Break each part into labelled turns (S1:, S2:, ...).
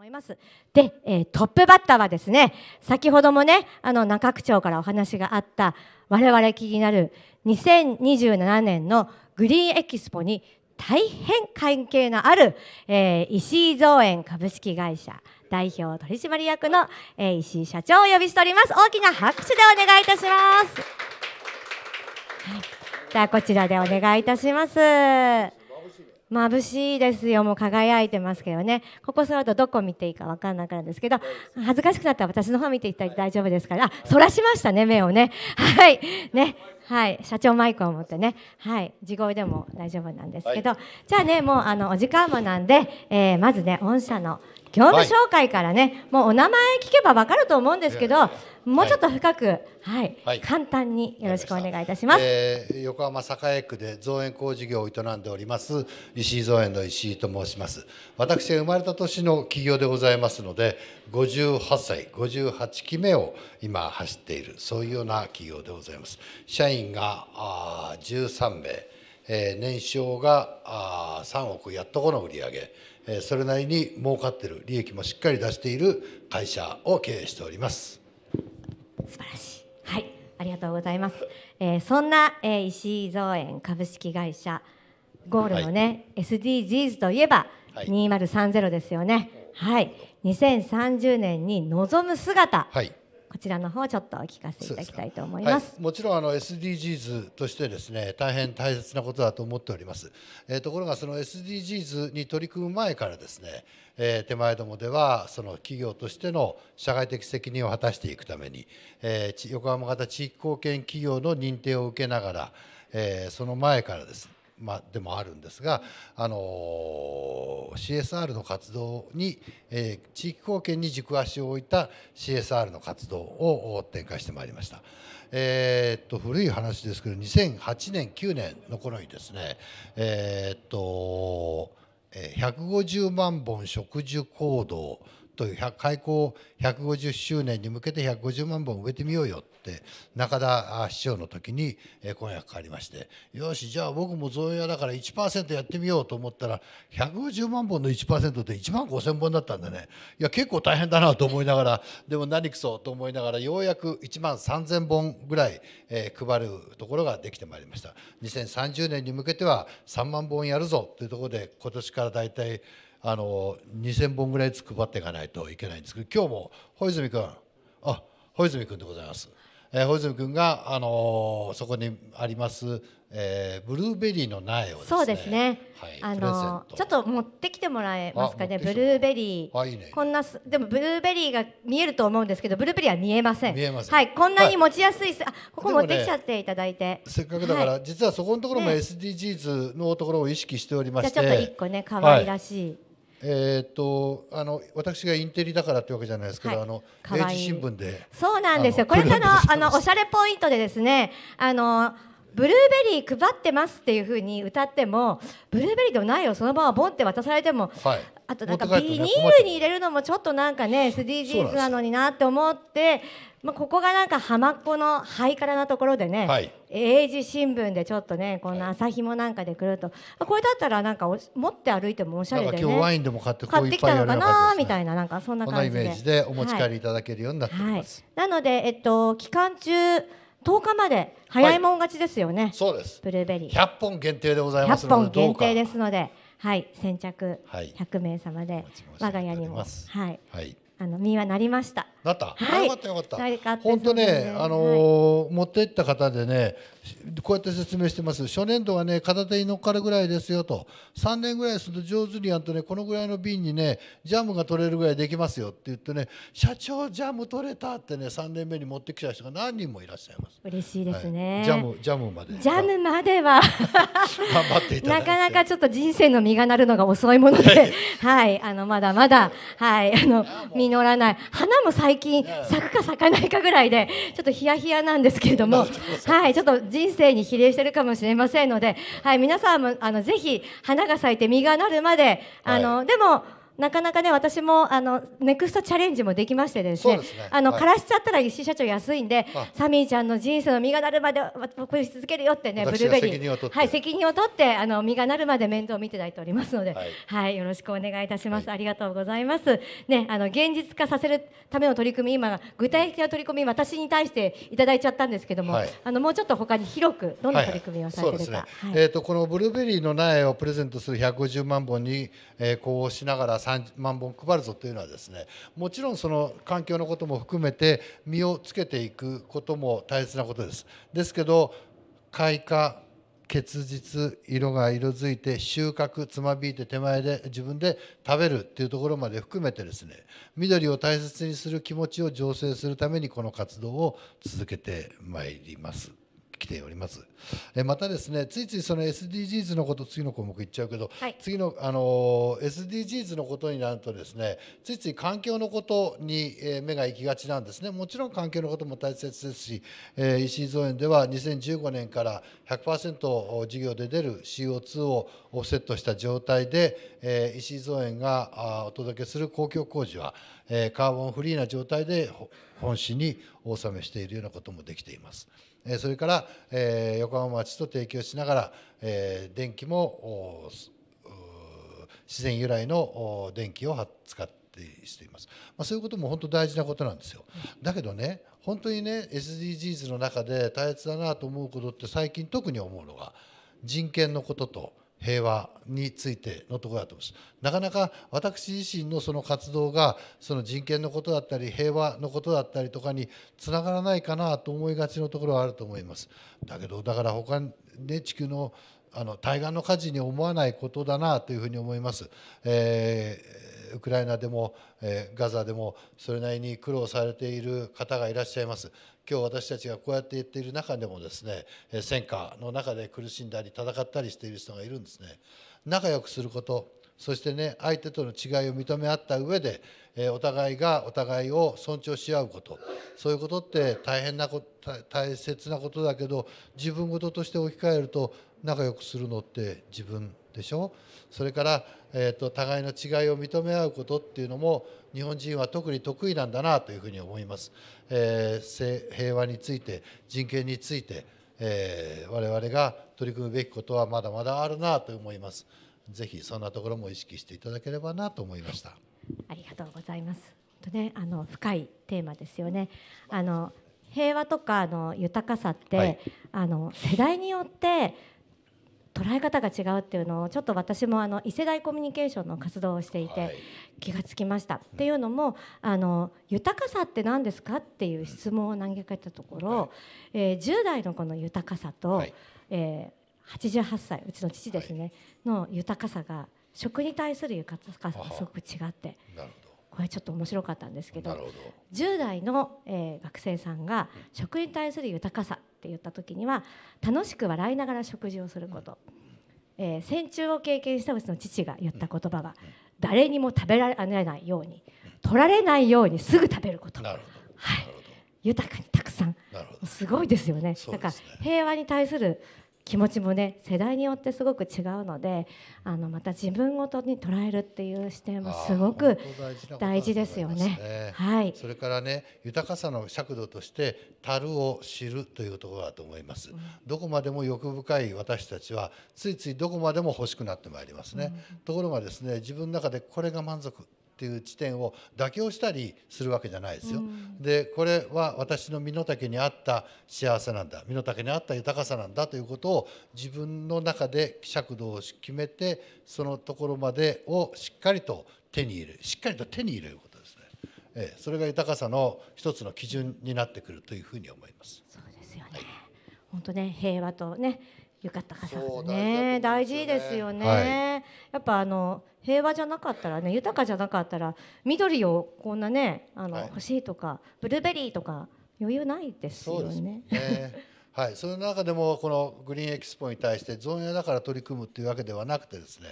S1: 思います。で、えー、トップバッターはですね、先ほどもね、あの中区長からお話があった我々気になる2027年のグリーンエキスポに大変関係のある、えー、石井造園株式会社代表取締役の、えー、石井社長をお呼びしております。大きな拍手でお願いいたします。はい、じゃあこちらでお願いいたします。眩しいですよもう輝いてますけどねここ座るとどこ見ていいか分かんなくなるんですけど恥ずかしくなったら私の方見ていただいて大丈夫ですからあそらしましたね目をねはいねはい社長マイクを持ってねはい地声でも大丈夫なんですけど、はい、じゃあねもうあのお時間もなんで、えー、まずね御社の業務紹介からね、もうお名前聞けばわかると思うんですけど、もうちょっと深く、はい、簡単によろしくお願いいたします。
S2: えー、横浜栄区で造園工事業を営んでおります石井造園の石井と申します。私が生まれた年の企業でございますので、58歳、58期目を今走っているそういうような企業でございます。社員があ13名、えー、年商があ3億やっとこの売り上げ。それなりに儲かってる利益もしっかり出している会社を経営しております素
S1: 晴らしいはいありがとうございます、えー、そんな、えー、石井造園株式会社ゴールのね、はい、SDGs といえば2030ですよねはい、はい、2030年に望む姿、はい、こちらの方ちょっとお聞かせいただきたいと思います、
S2: はい、もちろんあの SDGs としてですね大変大切なことだと思っております、えー、ところがその SDGs に取り組む前からですね、えー、手前どもではその企業としての社会的責任を果たしていくために、えー、横浜型地域貢献企業の認定を受けながら、えー、その前からですねまあ、でもあるんですが、あの CSR の活動に、えー、地域貢献に軸足を置いた CSR の活動を展開してまいりました。えー、っと古い話ですけど2008年9年の頃にですね、えー、っと150万本植樹行動と開校150周年に向けて150万本植えてみようよって中田市長の時に声がかかりましてよしじゃあ僕も造園屋だから1%やってみようと思ったら150万本の1%って1万5,000本だったんでねいや結構大変だなと思いながらでも何くそと思いながらようやく1万3,000本ぐらい、え配るところができてまいりました。2030年に向けては3万本やるぞというところで今年から大体あの2000本ぐらいず配っていかないといけないんですけど今日も小泉君あ小泉君でございます。えー、穂泉君が、あのそこにあります、えー、ブルーベリーの苗をですねそうですね、
S1: はい、あのちょっと持ってきてもらえますかねブルーベリーあいい、ね、こんなでもブルーベリーが見えると思うんですけどブルーベリーは見えません見えません、はい、こんなに持ちやすい、はい、あここ持ってきちゃっていただいて、ね、せっかくだから、はい、実はそこのところも
S2: SDGs のところを意識しておりまして、ね、じゃちょっと一個ね可愛らしい、はいえっとあの私がインテリだからってわけじゃないですけど、はい、あの明治新聞でそうなんですよこれがのあの
S1: おしゃれポイントでですねあのブルーベリー配ってますっていうふうに歌ってもブルーベリーでもないよそのままボンって渡されても、はい、あとなんかビニールに入れるのもちょっとなんかね SDGs なのになって思って。まあ、ここがなんか浜っ子のハイカラなところでね、はい、英字新聞でちょっとねこんな朝ひもなんかで来ると、はい、これだったらなんか持って歩いてもおしゃれで、ね、今日ワイン
S2: でも買って買ってきたのかな
S1: みたいななんかそんな感じでイメージでお持ち帰り
S2: いただけるようになってます、
S1: はい、なので、えっと、期間中10日まで早いもん勝ちですよね、はい、そうですブルーベリー100本限定でございますので100本限定ですのではい先着100名様で我が家にも、はい、はい、あの身はなりました
S2: なった、はい、よかったよかった本当ね、あのーはい、持っていった方でねこうやって説明してます初年度はね片手に乗っかるぐらいですよと3年ぐらいすると上手にやるとねこのぐらいの瓶にねジャムが取れるぐらいできますよって言ってね社長ジャム取れたってね3年目に持ってきた人が何人もいらっしゃいます嬉しいですね、はい、ジャムジャムまでジャ
S1: ムまでは
S2: 頑張っていただいてなかなかちょっ
S1: と人生の実がなるのが遅いものではいあのまだまだはいあの実らない花も咲最近咲くか咲かないかぐらいでちょっとヒヤヒヤなんですけれども、はい、ちょっと人生に比例してるかもしれませんので、はい、皆さんもあのぜひ花が咲いて実がなるまであの、でもなかなかね私もあのネクストチャレンジもできましてですね、ね、あの、はい、枯らしちゃったら石井社長安いんでサミーちゃんの人生の実がなるまで僕れし続けるよってねブルーベリーはい、責任を取ってあの実がなるまで面倒を見ていただいておりますので、はい、はい、よろしくお願いいたします、はい、ありがとうございます。ねあの現実化させるための取り組み今具体的な取り組み私に対していただいちゃったんですけども、あのもうちょっと他に広くどんな取り組みをされてるか、は
S2: いはいえっ、ー、とこのブルーベリーの苗をプレゼントする百五十万本に、えー、こうしながら万本配るぞというのはですねもちろんその環境のことも含めて実をつけていくことも大切なことです。ですけど開花結実色が色づいて収穫つまびいて手前で自分で食べるっていうところまで含めてですね緑を大切にする気持ちを醸成するためにこの活動を続けてまいります来ております。えまたですねついついその SDGs のこと次の項目いっちゃうけど、はい、次のあの SDGs のことになるとですねついつい環境のことに、え目が行きがちなんですねもちろん環境のことも大切ですし、えー、石井造園では2015年から100%事業で出る CO2 をオフセットした状態で、えー、石井造園がお届けする公共工事は、えー、カーボンフリーな状態で本市にお納めしているようなこともできています。えそれから、えー、横浜町と提供しながら、えー、電気も自然由来の電気を使ってしています、まあ、そういうことも本当大事なことなんですよ。だけどね本当にね SDGs の中で大切だなと思うことって最近特に思うのが人権のことと平和についてのところだと思います。なかなか私自身のその活動がその人権のことだったり平和のことだったりとかにつながらないかなと思いがちのところはあると思います。だけどだから他にね地球のあの対岸の火事に思わないことだなというふうに思います。えー、ウクライナでも、えー、ガザでもそれなりに苦労されている方がいらっしゃいます。今日私たちがこうやって言っている中でもですね戦火の中で苦しんだり戦ったりしている人がいるんですね仲良くすることそしてね相手との違いを認め合った上でお互いがお互いを尊重し合うことそういうことって大変なこと大切なことだけど自分事として置き換えると仲良くするのって自分でしょそれから、えーと、互いの違いを認め合うことっていうのも日本人は特に得意なんだなというふうに思います、えー、平和について人権について、えー、我々が取り組むべきことはまだまだあるなと思いますぜひそんなところも意識していただければなと思いました、
S1: ありがとうございますとねあの深いテーマですよねあの平和とかの豊かさって、はい、あの世代によって捉え方が違うっていうのをちょっと私もあの異世代コミュニケーションの活動をしていて気がつきました。はい、っていうのもあの豊かさって何ですかっていう質問を投げかけたところ、はい、えー、10代の子の豊かさと、はい、えー、88歳うちの父ですね、の豊かさが食に対する豊かさがすごく違って。これちょっと面白かったんですけどど10代の、えー、学生さんが食に対する豊かさって言った時には楽しく笑いながら食事をすること、えー、戦中を経験したうちの父が言った言葉は誰にも食べられないように取られないようにすぐ食べること。はい豊かにたくさんすごいですよね、ね、なんか平和に対する気持ちもね世代によってすごく違うのであのまた自分ごとに捉えるっていう視点もすごく大事ですよね。
S2: ねはい、それからね豊かさの尺度として樽を知るというところだと思います。うん、どこまでも欲深い私たちはついついどこまでも欲しくなってまいりますね。うん、ところがですね自分の中でこれが満足っていう地点を妥協したりするわけじゃないですよ。うん、でこれは私の身の丈に合った幸せなんだ身の丈に合った豊かさなんだということを自分の中で尺度を決めてそのところまでをしっかりと手に入れるしっかりと手に入れることですね。ええ、それが豊かさの一つの基準になってくるというふうに思います。そうですよね、はい、
S1: 本当ね平和とね浴衣傘ね大事ですよね、はい、やっぱあの平和じゃなかったらね豊かじゃなかったら緑をこんなねあの、はい、欲しいとかブルーベリーとか余裕ないですよね。
S2: はい、その中でもこのグリーンエキスポに対してゾーだから取り組むというわけではなくてですね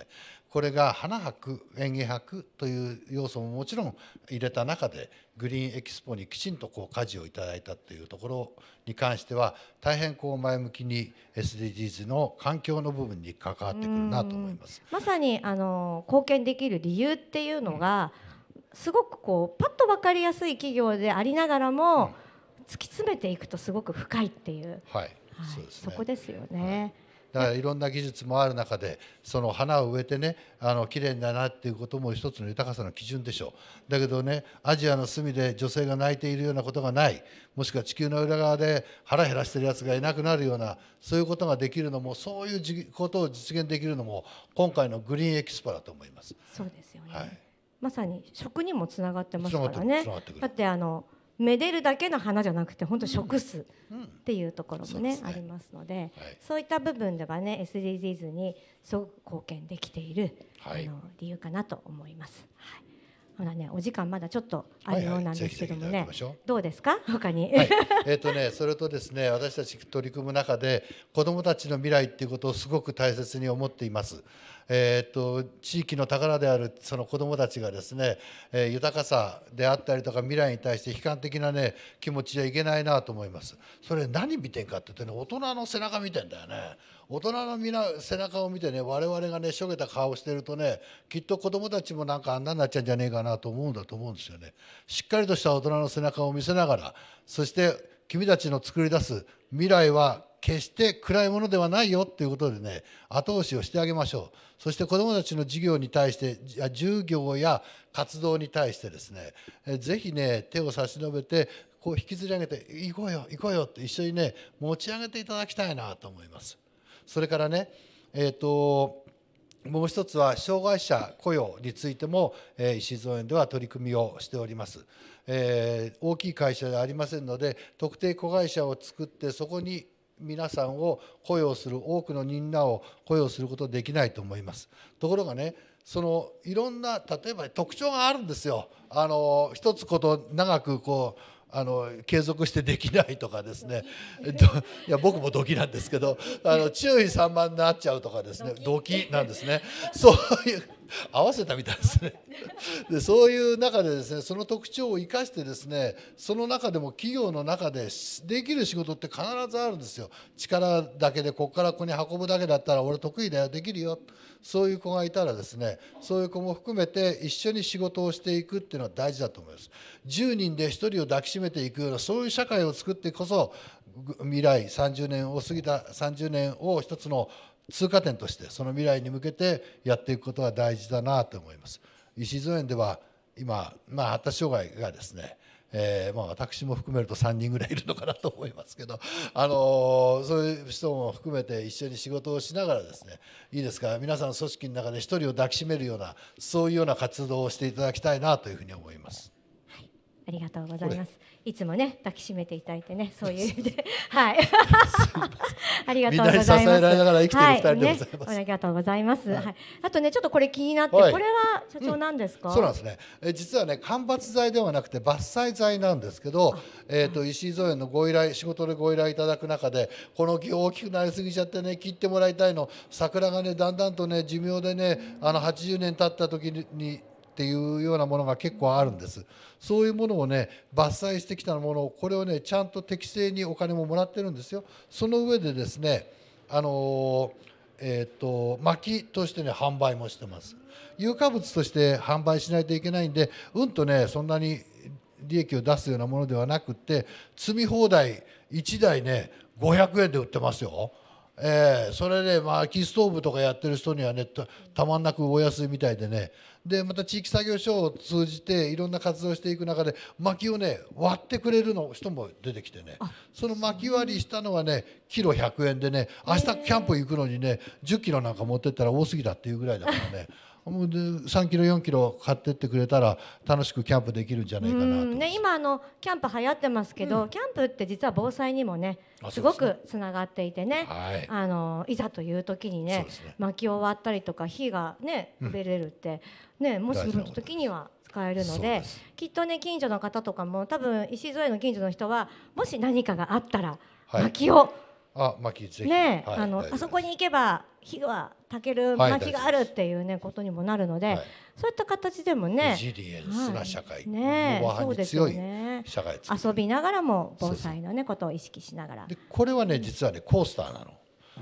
S2: これが花博園芸博という要素ももちろん入れた中でグリーンエキスポにきちんとこう舵をいただいたというところに関しては大変こう前向きに SDGs の環境の部分に関わってくるなと思います
S1: まさにあの貢献できる理由っていうのが、すごくこうパッと分かりやすい企業でありながらも、うん突き詰めていくとすごく深いっていう、はい、はいね、そこですよね。はい
S2: だからいろんな技術もある中でその花を植えてねあの綺麗だなっていうことも一つの豊かさの基準でしょうだけどねアジアの隅で女性が泣いているようなことがないもしくは地球の裏側で腹減らしてるやつがいなくなるようなそういうことができるのもそういうことを実現できるのも今回のグリーンエキスパだと思います。そうですよね、はい、
S1: まさに食にもつながってますからね。だってあのめでるだけの花じゃなくて本当食すっていうところもねありますので、そういった部分ではね SDGs にすごく貢献できている、あの理由かなと思います。はいほらね、お時間まだちょっとあるようなんですけどもね、どうですか他に、
S2: えっ、とねそれとですね私たち取り組む中で子どもたちの未来っていうことをすごく大切に思っていますえー、と地域の宝であるその子どもたちがですね、えー、豊かさであったりとか未来に対して悲観的なね気持ちじゃいけないなと思います。それ何見てんかって言ってね大人の背中見てんだよね。大人のみ背中を見てね我々がねしょげた顔をしてるとねきっと子どもたちもなんかあんなになっちゃうんじゃねえかなと思うんだと思うんですよね。しっかりとした大人の背中を見せながらそして君たちの作り出す未来は決して暗いものではないよっていうことでね後押しをしてあげましょうそして子どもたちの事業に対して授業や活動に対してですね是非ね手を差し伸べてこう引きずり上げて行こうよ行こうよって一緒にね持ち上げていただきたいなと思います。それからねえーと、もう一つは障害者雇用についても、えー、石造園では取り組みをしております、えー、大きい会社ではありませんので特定子会社を作ってそこに皆さんを雇用する多くのみんなを雇用することできないと思います。ところがねそのいろんな例えば特徴があるんですよ。あの一つこと長くこうあの継続してできないとかですね いや僕もドキなんですけどあの注意散漫になっちゃうとかですねドキなんですねそういう合わせたみたいですねでそういう中でですねその特徴を生かしてですねその中でも企業の中でできる仕事って必ずあるんですよ力だけでここからここに運ぶだけだったら俺得意だよできるよそういう子がいたらですねそういう子も含めて一緒に仕事をしていくっていうのは大事だと思います10人で1人を抱きしめていくようなそういう社会を作ってこそ未来30年を過ぎた30年を一つの通過点としてその未来に向けてやっていくことが大事だなと思います。石造園では今、まあ、発達障害がですね、えーまあ、私も含めると3人ぐらいいるのかなと思いますけど、あのー、そういう人も含めて一緒に仕事をしながらですねいいですか皆さん組織の中で1人を抱きしめるようなそういうような活動をしていただきたいなというふうに思います。
S1: はい、ありがとうございますいつもね抱きしめていただいてね そういう意味ではい ありがとうございます支えらられなが生きてる二人でごはいねありがとうございます、はい、はい、あとねちょっとこれ気になって、はい、これは社長なんですか、うん、そうなんですね
S2: え実はね間伐材ではなくて伐採材なんですけどえっ、ー、と石井造園のご依頼仕事でご依頼いただく中でこの木大きくなりすぎちゃってね切ってもらいたいの桜がねだんだんとね寿命でねあの80年経った時にっていうようなものが結構あるんですそういうものをね伐採してきたものをこれをねちゃんと適正にお金ももらってるんですよその上でですねあのえーと、と薪としてね販売もしてます有価物として販売しないといけないんでうんとねそんなに利益を出すようなものではなくって積み放題1台ね500円で売ってますよ。えー、それで、ね、薪、まあ、ストーブとかやってる人にはねたまんなくお安いみたいでねでまた地域作業所を通じていろんな活動していく中で薪をね割ってくれるの人も出てきてねその薪割りしたのはねキロ100円でね明日キャンプ行くのにね1 0キロなんか持ってったら多すぎだっていうぐらいだからね3キロ4キロ買ってってくれたら楽しくキャンプできるんじゃないかな
S1: ね、今あのキャンプ流行ってますけど、うん、キャンプって実は防災にもねすごくつながっていてね、い、あのいざという時にね、ね、薪を割ったりとか火がねべれるって、うん、ねもしその時には使えるのできっとね近所の方とかも多分石添の近所の人はもし何かがあったら薪を、はい
S2: あ、巻きぜひ。ね、はい、あの、
S1: あそこに行けば、火は焚ける巻きがあるっていうね、ことにもなるので、はい。そういった形でもね。ジリエンスな社会。ね、そうですよね。社会。遊びながらも、防災のね、ことを意識しながら。で、
S2: これはね、実はね、コースターなの。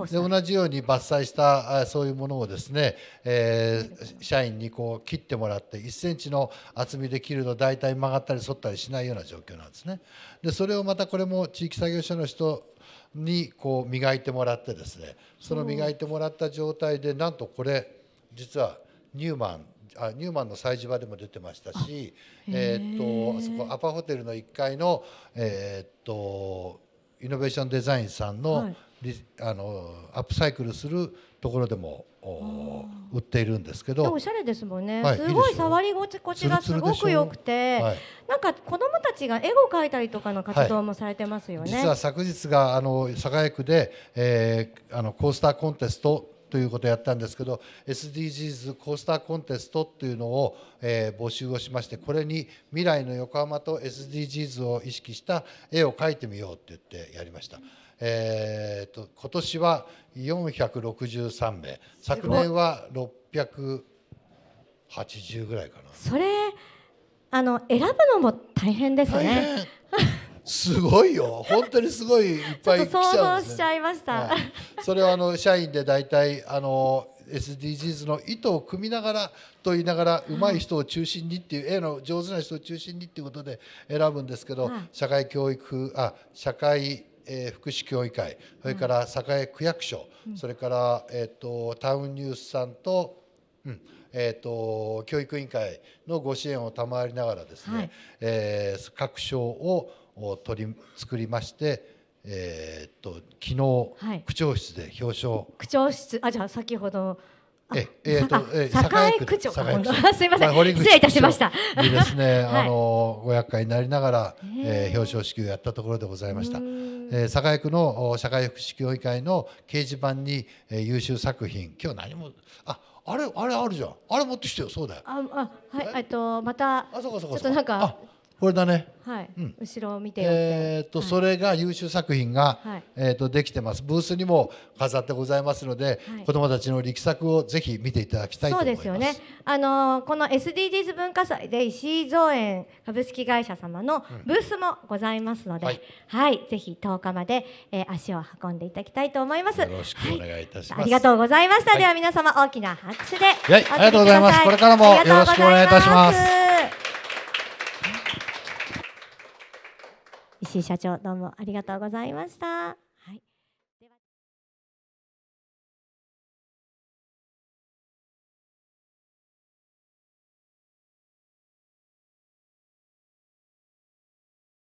S2: で同じように伐採したそういうものをですね、えー、社員にこう切ってもらって1センチの厚みで切ると大体曲がったり反ったりしないような状況なんですね。でそれをまたこれも地域作業所の人にこう磨いてもらってですねその磨いてもらった状態でなんとこれ実はニューマンあニューマンの催事場でも出てましたしえー、っとあそこアパホテルの1階のえー、っとイノベーションデザインさんの、はいあのアップサイクルするところでも売っているんですけどおし
S1: ゃれですもんね、はい、すごい触り心地がすごく良くて、はい、なんか子どもたちが絵を描いたりとかの活動もされてますよね、はい、実は
S2: 昨日があの佐賀区で、えー、あのコースターコンテストということをやったんですけど SDGs コースターコンテストっていうのを、えー、募集をしましてこれに未来の横浜と SDGs を意識した絵を描いてみようって言ってやりました。えーと、今年は463名昨年は680ぐらいかな
S1: それあの選ぶのも大
S2: 変ですねすごいよ本当にすごいいっぱい来ちゃうんです、ね、想像し
S1: ちゃいました、はい、
S2: それはあの社員で大体あの SDGs の意図を組みながらと言いながら上手い人を中心にっていう、絵の上手な人を中心にっていうことで選ぶんですけど、社会教育あ社会えー、福祉協議会それから栄区役所、うん、それから、えーと、タウンニュースさんと,、うんえーと、教育委員会のご支援を賜りながらですね、はい、えー、各省を取り作りまして、えーと、昨日、はい、区長室で表彰
S1: 区長室あじゃあ先ほど
S2: ええー、と、えー、栄区長、すみません、まあ、失礼いたしました。でですね、はい、あの、ご厄介になりながら、えー、表彰式をやったところでございました。えー、栄区の社会福祉協議会の掲示板に、えー、優秀作品今日何もああれあれあるじゃんあれ持ってきてよそうだよ
S1: ああはいえっとまたあそうかそうかちょっとなんかこれだね。はい。うん、後ろを見て
S2: えっと、それが優秀作品が、えっとできてます。ブースにも飾ってございますので、子供たちの力作をぜひ見ていただきたいそうです
S1: よね。あのこの SDGs 文化祭で石井造園株式会社様のブースもございますので、はい、ぜひ10日まで、えー、足を運んでいただきたいと思います。
S2: よろしくお願いいたします。ありがとうございました。では
S1: 皆様大きな拍手で、ありがとうございます。これからもよろしくお願いいたします。石井社長どうもありがとうございました。